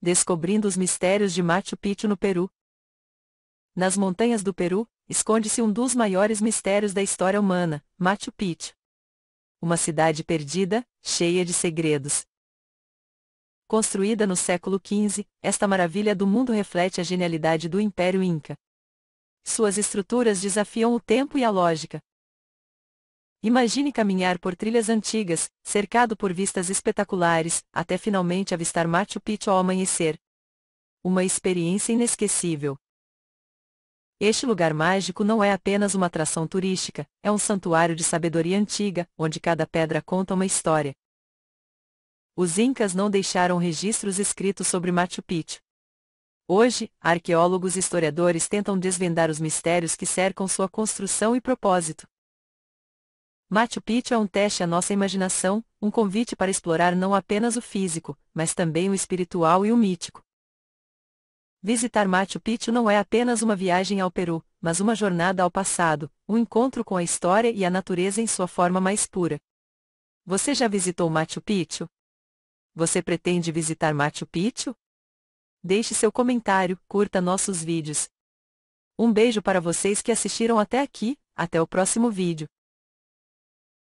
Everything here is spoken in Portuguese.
descobrindo os mistérios de Machu Picchu no Peru. Nas montanhas do Peru, esconde-se um dos maiores mistérios da história humana, Machu Picchu. Uma cidade perdida, cheia de segredos. Construída no século XV, esta maravilha do mundo reflete a genialidade do Império Inca. Suas estruturas desafiam o tempo e a lógica, Imagine caminhar por trilhas antigas, cercado por vistas espetaculares, até finalmente avistar Machu Picchu ao amanhecer. Uma experiência inesquecível. Este lugar mágico não é apenas uma atração turística, é um santuário de sabedoria antiga, onde cada pedra conta uma história. Os Incas não deixaram registros escritos sobre Machu Picchu. Hoje, arqueólogos e historiadores tentam desvendar os mistérios que cercam sua construção e propósito. Machu Picchu é um teste à nossa imaginação, um convite para explorar não apenas o físico, mas também o espiritual e o mítico. Visitar Machu Picchu não é apenas uma viagem ao Peru, mas uma jornada ao passado, um encontro com a história e a natureza em sua forma mais pura. Você já visitou Machu Picchu? Você pretende visitar Machu Picchu? Deixe seu comentário, curta nossos vídeos. Um beijo para vocês que assistiram até aqui, até o próximo vídeo.